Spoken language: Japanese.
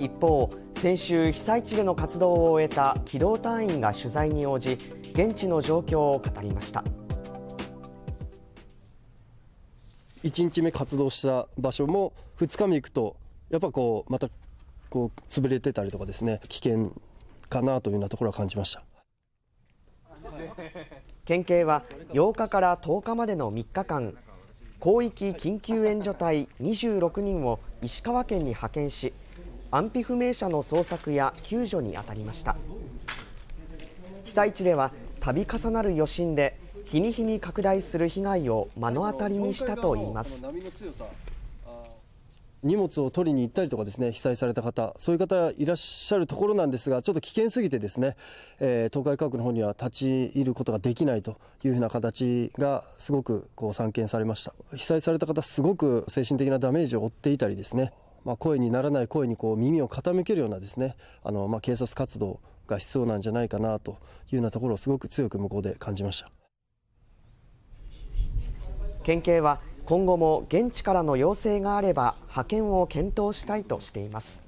一方先週被災地での活動を終えた機動隊員が取材に応じ現地の状況を語りました1日目活動した場所も2日目行くとやっぱこうまたこう潰れてたりとかですね危険かなというようなところは感じました県警は8日から10日までの3日間広域緊急援助隊26人を石川県に派遣し安否不明者の捜索や救助に当たりました被災地では度重なる余震で日に日に拡大する被害を目の当たりにしたといいます荷物を取りに行ったりとかですね被災された方そういう方いらっしゃるところなんですがちょっと危険すぎてですね、えー、東海科学の方には立ち入ることができないというふうな形がすごくこう散見されました被災された方すごく精神的なダメージを負っていたりですねまあ、声にならない声にこう耳を傾けるようなですねあの、まあ、警察活動が必要なんじゃないかなというようなところをすごく強く向こうで感じました県警は今後も現地からの要請があれば派遣を検討したいとしています。